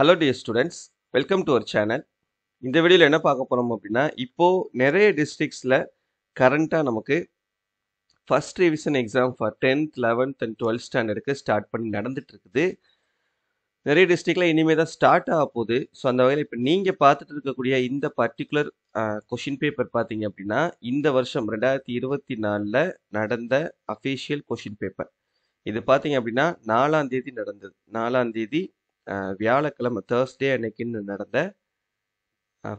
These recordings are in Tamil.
hello dear students welcome to our channel இந்த வீடியோவில் என்ன பார்க்க போகிறோம் அப்படின்னா இப்போது நிறைய டிஸ்ட்ரிக்ஸில் கரண்ட்டாக நமக்கு first revision exam for tenth eleventh and twelfth ஸ்டாண்டர்டுக்கு ஸ்டார்ட் பண்ணி நடந்துகிட்ருக்குது நிறைய டிஸ்ட்ரிக்டில் இனிமேல் தான் ஸ்டார்ட் ஆக போகுது ஸோ அந்த வகையில் இப்போ நீங்கள் பார்த்துட்டு இருக்கக்கூடிய இந்த பர்டிகுலர் கொஷின் பேப்பர் பார்த்தீங்க அப்படின்னா இந்த வருஷம் ரெண்டாயிரத்தி இருபத்தி நாலில் நடந்த அஃபீஷியல் கொஷின் பேப்பர் இது பார்த்தீங்க அப்படின்னா நாலாம் தேதி நடந்தது நாலாம் தேதி வியாழக்கிழமை தேர்ஸ்டே அன்னைக்குன்னு நடந்த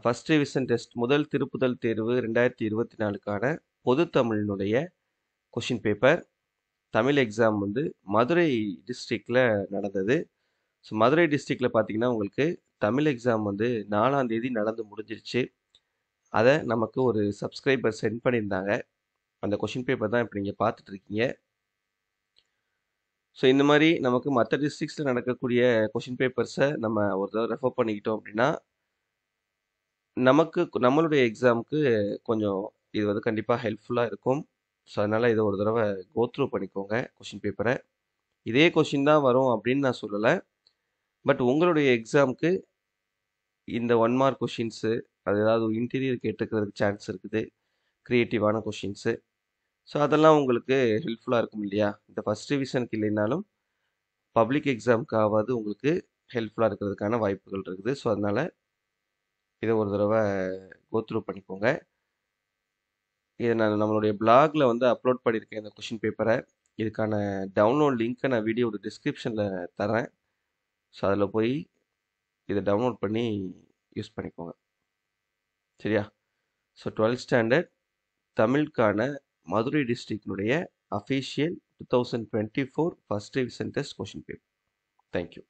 ஃபஸ்ட் ரிவிஷன் டெஸ்ட் முதல் திருப்புதல் தேர்வு ரெண்டாயிரத்தி இருபத்தி நாலுக்கான பொது தமிழினுடைய கொஷின் பேப்பர் தமிழ் எக்ஸாம் வந்து மதுரை டிஸ்ட்ரிக்டில் நடந்தது ஸோ மதுரை டிஸ்ட்ரிக்டில் பார்த்திங்கன்னா உங்களுக்கு தமிழ் எக்ஸாம் வந்து நாலாம் தேதி நடந்து முடிஞ்சிருச்சு அதை நமக்கு ஒரு சப்ஸ்கிரைபர் சென்ட் பண்ணியிருந்தாங்க அந்த கொஷின் பேப்பர் தான் இப்போ நீங்கள் பார்த்துட்ருக்கீங்க ஸோ இந்த மாதிரி நமக்கு மற்ற டிஸ்ட்ரிக்ஸில் நடக்கக்கூடிய கொஷின் பேப்பர்ஸை நம்ம ஒரு தடவை ரெஃபர் பண்ணிக்கிட்டோம் அப்படின்னா நமக்கு நம்மளுடைய எக்ஸாமுக்கு கொஞ்சம் இது வந்து கண்டிப்பாக ஹெல்ப்ஃபுல்லாக இருக்கும் ஸோ அதனால் இதை ஒரு தடவை கோத்ரூ பண்ணிக்கோங்க கொஷின் பேப்பரை இதே கொஷின் தான் வரும் அப்படின்னு நான் சொல்லலை பட் உங்களுடைய எக்ஸாமுக்கு இந்த ஒன் மார்க் கொஷின்ஸு அது ஏதாவது இன்டீரியர் கேட்டுக்கிறதுக்கு சான்ஸ் இருக்குது க்ரியேட்டிவான கொஷின்ஸு ஸோ அதெல்லாம் உங்களுக்கு ஹெல்ப்ஃபுல்லாக இருக்கும் இல்லையா இந்த ஃபஸ்ட் டிவிஷனுக்கு இல்லைனாலும் பப்ளிக் எக்ஸாமுக்காவது உங்களுக்கு ஹெல்ப்ஃபுல்லாக இருக்கிறதுக்கான வாய்ப்புகள் இருக்குது ஸோ அதனால் இதை ஒரு தடவை கோத்ரூ பண்ணிக்கோங்க இதை நான் நம்மளுடைய பிளாகில் வந்து அப்லோட் பண்ணியிருக்கேன் இந்த கொஷின் பேப்பரை இதுக்கான டவுன்லோட் லிங்க்கை நான் வீடியோ டிஸ்கிரிப்ஷனில் தரேன் ஸோ அதில் போய் இதை டவுன்லோட் பண்ணி யூஸ் பண்ணிக்கோங்க சரியா ஸோ டுவெல்த் ஸ்டாண்டர்ட் தமிழுக்கான மதுரை டிஸ்ட்ரிக்டினுடைய official two thousand twenty four first revision test question paper thank you